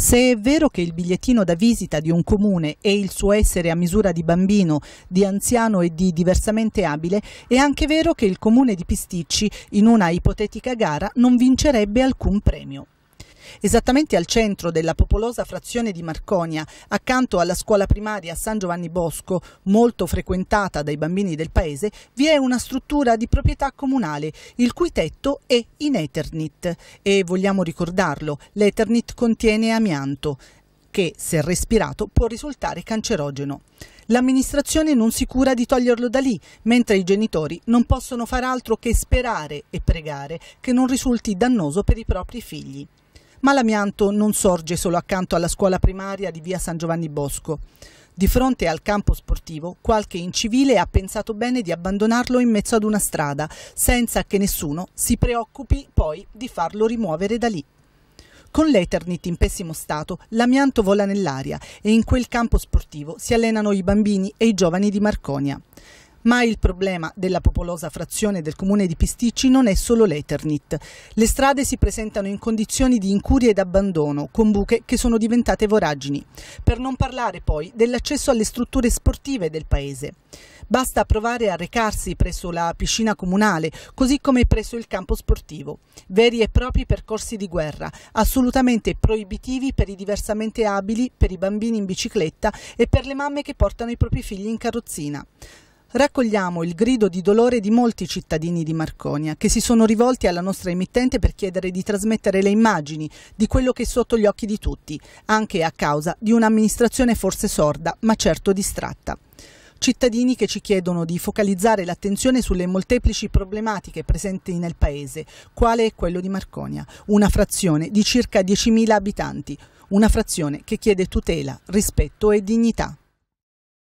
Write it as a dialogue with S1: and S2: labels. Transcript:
S1: Se è vero che il bigliettino da visita di un comune e il suo essere a misura di bambino, di anziano e di diversamente abile, è anche vero che il comune di Pisticci, in una ipotetica gara, non vincerebbe alcun premio. Esattamente al centro della popolosa frazione di Marconia, accanto alla scuola primaria San Giovanni Bosco, molto frequentata dai bambini del paese, vi è una struttura di proprietà comunale, il cui tetto è in Eternit e vogliamo ricordarlo, l'Eternit contiene amianto che, se respirato, può risultare cancerogeno. L'amministrazione non si cura di toglierlo da lì, mentre i genitori non possono far altro che sperare e pregare che non risulti dannoso per i propri figli. Ma l'amianto non sorge solo accanto alla scuola primaria di via San Giovanni Bosco. Di fronte al campo sportivo, qualche incivile ha pensato bene di abbandonarlo in mezzo ad una strada, senza che nessuno si preoccupi poi di farlo rimuovere da lì. Con l'Eternit in pessimo stato, l'amianto vola nell'aria e in quel campo sportivo si allenano i bambini e i giovani di Marconia. Ma il problema della popolosa frazione del comune di Pisticci non è solo l'Eternit. Le strade si presentano in condizioni di incuria ed abbandono, con buche che sono diventate voragini. Per non parlare poi dell'accesso alle strutture sportive del paese. Basta provare a recarsi presso la piscina comunale, così come presso il campo sportivo. Veri e propri percorsi di guerra, assolutamente proibitivi per i diversamente abili, per i bambini in bicicletta e per le mamme che portano i propri figli in carrozzina raccogliamo il grido di dolore di molti cittadini di Marconia che si sono rivolti alla nostra emittente per chiedere di trasmettere le immagini di quello che è sotto gli occhi di tutti, anche a causa di un'amministrazione forse sorda, ma certo distratta cittadini che ci chiedono di focalizzare l'attenzione sulle molteplici problematiche presenti nel paese, quale è quello di Marconia, una frazione di circa 10.000 abitanti, una frazione che chiede tutela, rispetto e dignità.